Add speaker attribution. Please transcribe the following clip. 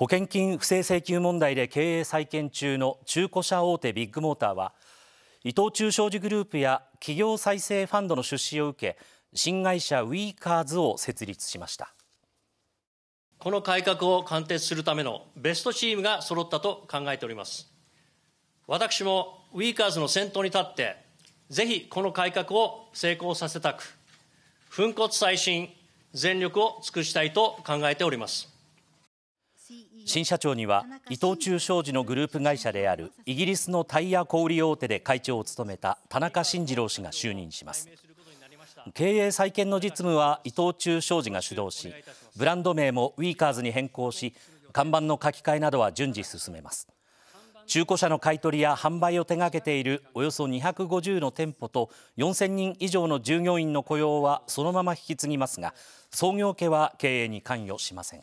Speaker 1: 保険金不正請求問題で経営再建中の中古車大手ビッグモーターは伊藤忠商事グループや企業再生ファンドの出資を受け新会社ウィーカーズを設立しました
Speaker 2: この改革を貫徹するためのベストチームが揃ったと考えております私もウィーカーズの先頭に立ってぜひこの改革を成功させたく粉骨再審全力を尽くしたいと考えております
Speaker 1: 新社長には伊藤忠商事のグループ会社であるイギリスのタイヤ小売大手で会長を務めた田中慎二郎氏が就任します経営再建の実務は伊藤忠商事が主導しブランド名もウィーカーズに変更し看板の書き換えなどは順次進めます中古車の買取や販売を手掛けているおよそ250の店舗と4000人以上の従業員の雇用はそのまま引き継ぎますが創業家は経営に関与しません